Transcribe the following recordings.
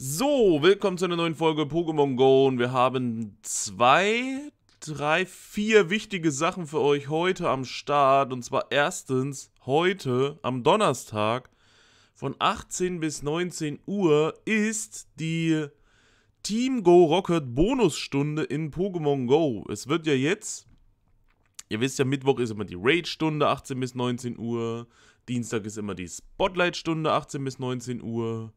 So, willkommen zu einer neuen Folge Pokémon Go und wir haben zwei, drei, vier wichtige Sachen für euch heute am Start. Und zwar erstens, heute am Donnerstag von 18 bis 19 Uhr ist die Team Go Rocket Bonusstunde in Pokémon Go. Es wird ja jetzt, ihr wisst ja, Mittwoch ist immer die Raid-Stunde 18 bis 19 Uhr, Dienstag ist immer die Spotlight-Stunde 18 bis 19 Uhr.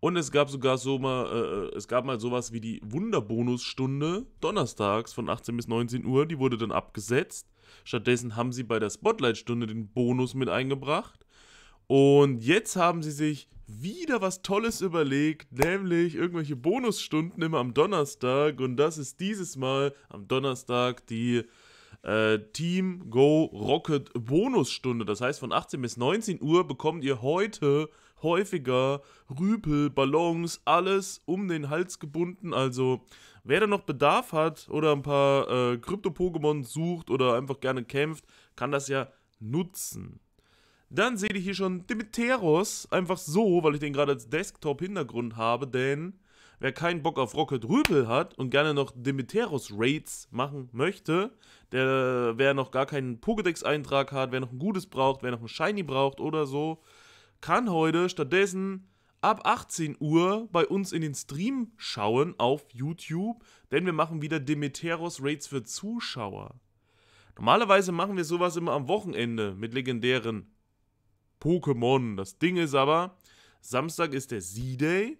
Und es gab sogar so mal, äh, äh, es gab mal sowas wie die Wunderbonusstunde donnerstags von 18 bis 19 Uhr, die wurde dann abgesetzt. Stattdessen haben sie bei der Spotlight-Stunde den Bonus mit eingebracht. Und jetzt haben sie sich wieder was Tolles überlegt, nämlich irgendwelche Bonusstunden immer am Donnerstag. Und das ist dieses Mal am Donnerstag die äh, Team Go Rocket Bonusstunde. Das heißt, von 18 bis 19 Uhr bekommt ihr heute häufiger. Rüpel, Ballons, alles um den Hals gebunden. Also wer da noch Bedarf hat oder ein paar äh, Krypto-Pokémon sucht oder einfach gerne kämpft, kann das ja nutzen. Dann seht ihr hier schon Demeteros, einfach so, weil ich den gerade als Desktop-Hintergrund habe, denn wer keinen Bock auf Rocket Rüpel hat und gerne noch Demeteros-Raids machen möchte, der, wer noch gar keinen Pokédex-Eintrag hat, wer noch ein Gutes braucht, wer noch ein Shiny braucht oder so, kann heute stattdessen ab 18 Uhr bei uns in den Stream schauen auf YouTube, denn wir machen wieder Demeteros Raids für Zuschauer. Normalerweise machen wir sowas immer am Wochenende mit legendären Pokémon. Das Ding ist aber, Samstag ist der Z-Day,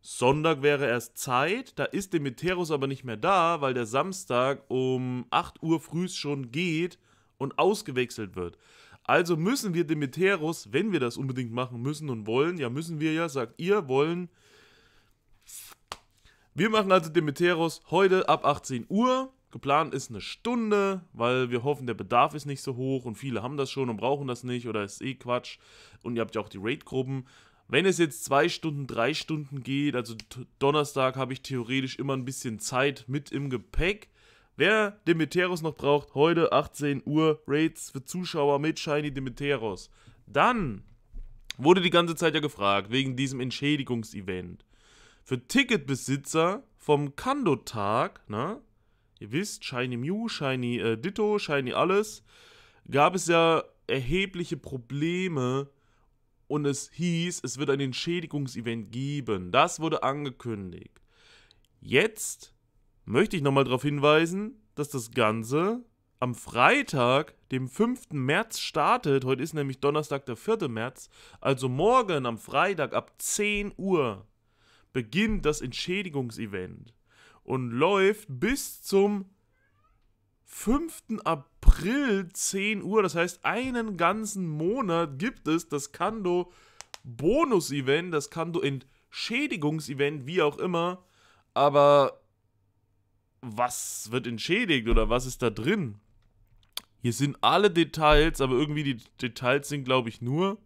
Sonntag wäre erst Zeit, da ist Demeteros aber nicht mehr da, weil der Samstag um 8 Uhr früh schon geht und ausgewechselt wird. Also müssen wir Demeteros, wenn wir das unbedingt machen müssen und wollen, ja müssen wir ja, sagt ihr, wollen. Wir machen also Demeteros heute ab 18 Uhr. Geplant ist eine Stunde, weil wir hoffen, der Bedarf ist nicht so hoch und viele haben das schon und brauchen das nicht oder ist eh Quatsch. Und ihr habt ja auch die Raid-Gruppen. Wenn es jetzt zwei Stunden, drei Stunden geht, also Donnerstag habe ich theoretisch immer ein bisschen Zeit mit im Gepäck. Wer Demeteros noch braucht, heute 18 Uhr Raids für Zuschauer mit Shiny Demeteros. Dann wurde die ganze Zeit ja gefragt, wegen diesem Entschädigungsevent. Für Ticketbesitzer vom Kando-Tag, ne? Ihr wisst, Shiny Mew, Shiny äh, Ditto, Shiny alles, gab es ja erhebliche Probleme und es hieß, es wird ein Entschädigungsevent geben. Das wurde angekündigt. Jetzt möchte ich nochmal darauf hinweisen, dass das Ganze am Freitag, dem 5. März, startet. Heute ist nämlich Donnerstag, der 4. März. Also morgen am Freitag ab 10 Uhr beginnt das Entschädigungsevent und läuft bis zum 5. April 10 Uhr. Das heißt, einen ganzen Monat gibt es das Kando Bonus-Event, das Kando Entschädigungsevent, wie auch immer. Aber was wird entschädigt oder was ist da drin? Hier sind alle Details, aber irgendwie die Details sind, glaube ich, nur,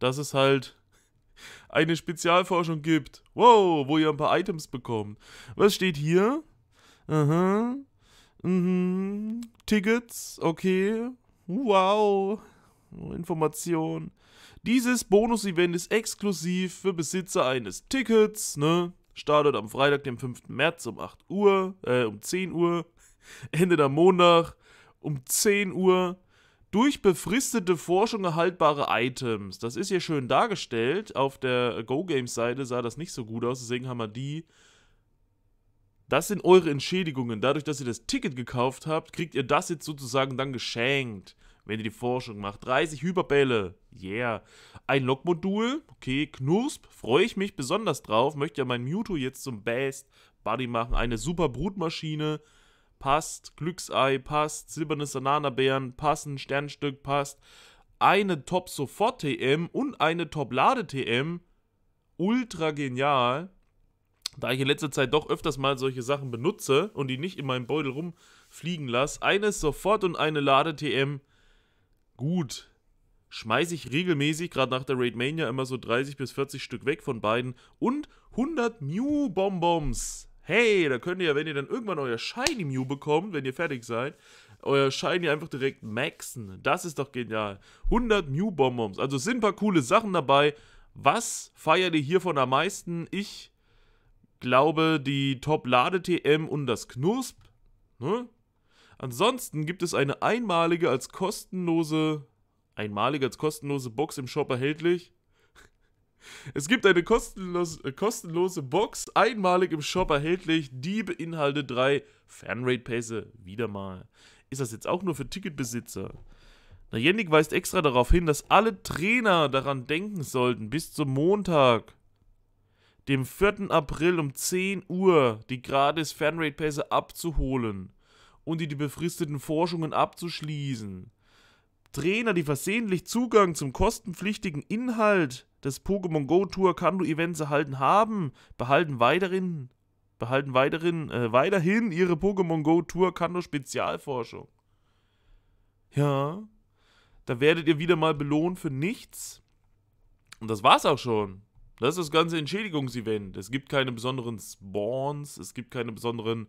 dass es halt eine Spezialforschung gibt. Wow, wo ihr ein paar Items bekommt. Was steht hier? Aha. Mhm. Tickets, okay. Wow. Information. Dieses Bonus-Event ist exklusiv für Besitzer eines Tickets, ne? Startet am Freitag, dem 5. März um 8 Uhr, äh, um 10 Uhr. Endet am Montag um 10 Uhr. Durch befristete Forschung erhaltbare Items. Das ist hier schön dargestellt. Auf der GoGames-Seite sah das nicht so gut aus, deswegen haben wir die. Das sind eure Entschädigungen. Dadurch, dass ihr das Ticket gekauft habt, kriegt ihr das jetzt sozusagen dann geschenkt wenn ihr die Forschung macht. 30 Hyperbälle, yeah. Ein Lokmodul, okay, Knusp, freue ich mich besonders drauf. Möchte ja mein Mewtwo jetzt zum Best Buddy machen. Eine super Brutmaschine, passt. Glücksei, passt. Silberne Sananabeeren, passen. Sternstück, passt. Eine Top-Sofort-TM und eine Top-Lade-TM. Ultra genial. Da ich in letzter Zeit doch öfters mal solche Sachen benutze und die nicht in meinem Beutel rumfliegen lasse, eine Sofort- und eine Lade-TM gut. Schmeiße ich regelmäßig, gerade nach der Raid Mania, immer so 30 bis 40 Stück weg von beiden. Und 100 Mew-Bonbons. Hey, da könnt ihr, ja, wenn ihr dann irgendwann euer Shiny Mew bekommt, wenn ihr fertig seid, euer Shiny einfach direkt maxen. Das ist doch genial. 100 Mew-Bonbons. Also sind ein paar coole Sachen dabei. Was feiert ihr hiervon am meisten? Ich glaube, die Top-Lade-TM und das Knusp. Ne? Ansonsten gibt es eine einmalige als kostenlose einmalige als kostenlose Box im Shop erhältlich. Es gibt eine kostenlose, äh, kostenlose Box, einmalig im Shop erhältlich, die beinhaltet drei Fanrate-Pässe. Wieder mal. Ist das jetzt auch nur für Ticketbesitzer? Na, Jennik weist extra darauf hin, dass alle Trainer daran denken sollten, bis zum Montag, dem 4. April um 10 Uhr, die gratis Fanrate-Pässe abzuholen und die, die befristeten Forschungen abzuschließen. Trainer, die versehentlich Zugang zum kostenpflichtigen Inhalt des Pokémon Go Tour Kando Events erhalten haben, behalten weiterhin, behalten weiterhin, äh, weiterhin ihre Pokémon Go Tour Kando Spezialforschung. Ja, da werdet ihr wieder mal belohnt für nichts. Und das war's auch schon. Das ist das ganze Entschädigungsevent. Es gibt keine besonderen Spawns, es gibt keine besonderen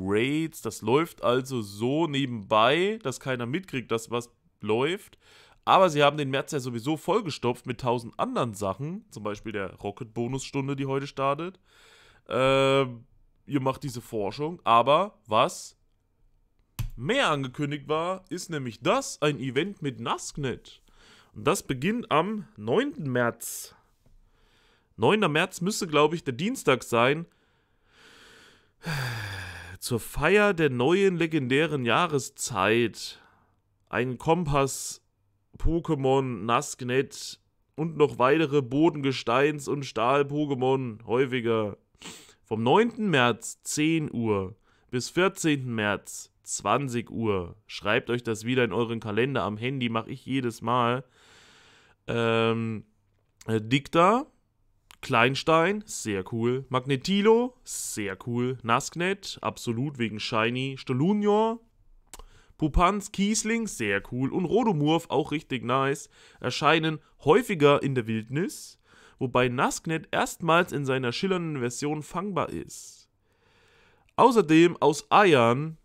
Raids. Das läuft also so nebenbei, dass keiner mitkriegt, dass was läuft. Aber sie haben den März ja sowieso vollgestopft mit tausend anderen Sachen. Zum Beispiel der Rocket-Bonusstunde, die heute startet. Ähm, ihr macht diese Forschung. Aber was mehr angekündigt war, ist nämlich das, ein Event mit Nasknet. Und das beginnt am 9. März. 9. März müsste, glaube ich, der Dienstag sein zur Feier der neuen legendären Jahreszeit ein Kompass, Pokémon, Nasknet und noch weitere Bodengesteins- und Stahl-Pokémon häufiger. Vom 9. März 10 Uhr bis 14. März 20 Uhr. Schreibt euch das wieder in euren Kalender am Handy, mache ich jedes Mal. Ähm, äh, Dicta, Kleinstein, sehr cool. Magnetilo, sehr cool. Nasknet, absolut wegen Shiny. Stolunior, Pupanz, Kiesling, sehr cool. Und Rodomurf, auch richtig nice. Erscheinen häufiger in der Wildnis, wobei Nasknet erstmals in seiner schillernden Version fangbar ist. Außerdem aus Eiern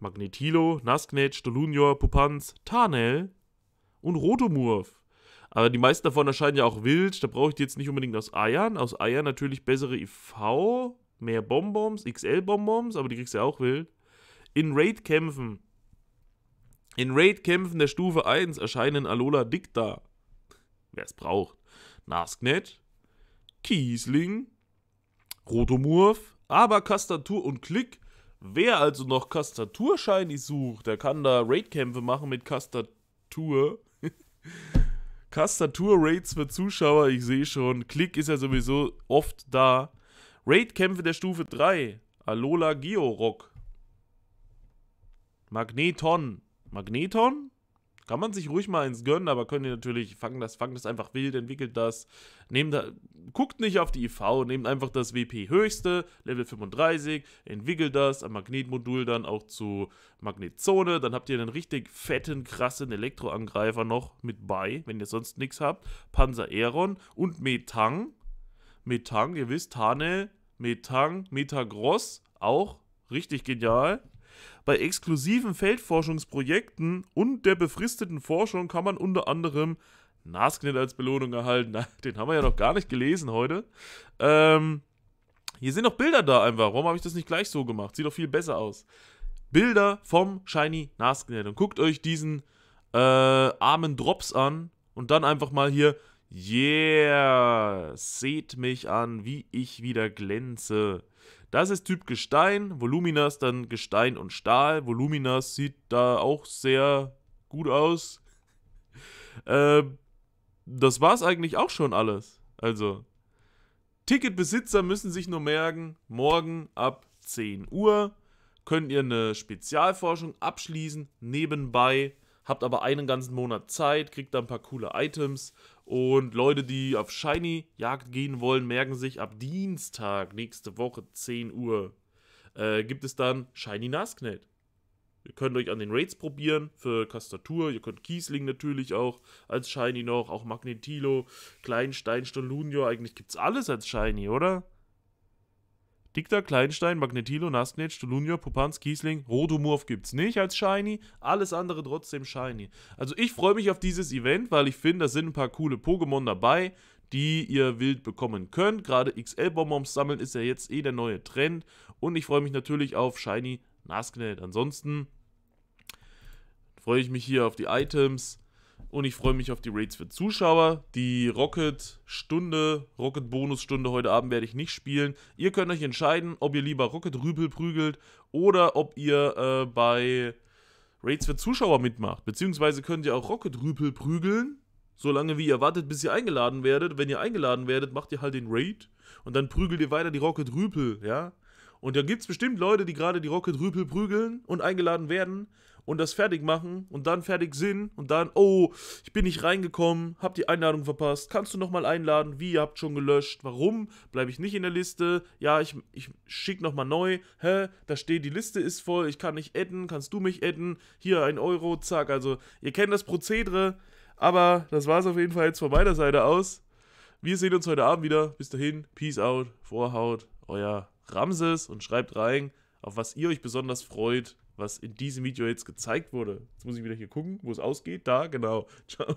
Magnetilo, Nasknet, Stolunior, Pupanz, Tarnel und Rotomurf aber die meisten davon erscheinen ja auch wild. Da brauche ich die jetzt nicht unbedingt aus Eiern. Aus Eiern natürlich bessere IV, mehr Bonbons, XL-Bonbons, aber die kriegst du ja auch wild. In Raid-Kämpfen. In Raid-Kämpfen der Stufe 1 erscheinen Alola Dicta. Wer es braucht. Nasknet, Kiesling, Rotomurf, aber Kastatur und Klick. Wer also noch Kastatur-Shinies sucht, der kann da Raid-Kämpfe machen mit Kastatur. Tastatur-Rates für Zuschauer, ich sehe schon. Klick ist ja sowieso oft da. Raid-Kämpfe der Stufe 3. Alola Georock. Magneton. Magneton? Kann man sich ruhig mal eins gönnen, aber könnt ihr natürlich, fangen das, fangen das einfach wild, entwickelt das. Nehmt da, guckt nicht auf die IV, nehmt einfach das WP höchste, Level 35, entwickelt das am Magnetmodul dann auch zu Magnetzone. Dann habt ihr einen richtig fetten, krassen Elektroangreifer noch mit bei, wenn ihr sonst nichts habt. Panzer Aeron und Metang. Metang, ihr wisst, Tane, Metang, Metagross, auch richtig genial. Bei exklusiven Feldforschungsprojekten und der befristeten Forschung kann man unter anderem Nasknet als Belohnung erhalten. den haben wir ja noch gar nicht gelesen heute. Ähm, hier sind noch Bilder da einfach. Warum habe ich das nicht gleich so gemacht? Sieht doch viel besser aus. Bilder vom Shiny Nasknet. Und guckt euch diesen äh, armen Drops an und dann einfach mal hier. Yeah, seht mich an, wie ich wieder glänze. Das ist Typ Gestein, Voluminas dann Gestein und Stahl. Voluminas sieht da auch sehr gut aus. ähm, das war's eigentlich auch schon alles. Also, Ticketbesitzer müssen sich nur merken, morgen ab 10 Uhr könnt ihr eine Spezialforschung abschließen, nebenbei habt aber einen ganzen Monat Zeit, kriegt da ein paar coole Items und Leute, die auf Shiny Jagd gehen wollen, merken sich ab Dienstag nächste Woche 10 Uhr äh, gibt es dann Shiny Nasknet. Ihr könnt euch an den Raids probieren für Kastatur. Ihr könnt Kiesling natürlich auch als Shiny noch, auch Magnetilo, Kleinstein, Stolunio, Eigentlich gibt's alles als Shiny, oder? Dikter, Kleinstein, Magnetilo, Nastnetsch, Tulunio, Popanz, Kiesling, gibt es nicht als Shiny, alles andere trotzdem Shiny. Also ich freue mich auf dieses Event, weil ich finde, da sind ein paar coole Pokémon dabei, die ihr wild bekommen könnt. Gerade XL-Bonbons sammeln ist ja jetzt eh der neue Trend und ich freue mich natürlich auf Shiny Nasknet. Ansonsten freue ich mich hier auf die Items, und ich freue mich auf die Raids für Zuschauer. Die Rocket-Stunde, rocket Rocket-Bonus-Stunde heute Abend werde ich nicht spielen. Ihr könnt euch entscheiden, ob ihr lieber Rocket-Rübel prügelt oder ob ihr äh, bei Raids für Zuschauer mitmacht. Beziehungsweise könnt ihr auch Rocket-Rübel prügeln, solange wie ihr wartet, bis ihr eingeladen werdet. Wenn ihr eingeladen werdet, macht ihr halt den Raid und dann prügelt ihr weiter die Rocket-Rüpel, ja. Und da gibt es bestimmt Leute, die gerade die Rocket-Rüpel prügeln und eingeladen werden und das fertig machen und dann fertig sind und dann, oh, ich bin nicht reingekommen, hab die Einladung verpasst, kannst du nochmal einladen, wie, ihr habt schon gelöscht, warum, bleibe ich nicht in der Liste, ja, ich, ich schick nochmal neu, hä, da steht, die Liste ist voll, ich kann nicht adden, kannst du mich adden, hier ein Euro, zack, also ihr kennt das Prozedere, aber das war's auf jeden Fall jetzt von meiner Seite aus. Wir sehen uns heute Abend wieder. Bis dahin, Peace out, Vorhaut, euer Ramses und schreibt rein, auf was ihr euch besonders freut was in diesem Video jetzt gezeigt wurde. Jetzt muss ich wieder hier gucken, wo es ausgeht. Da, genau. Ciao.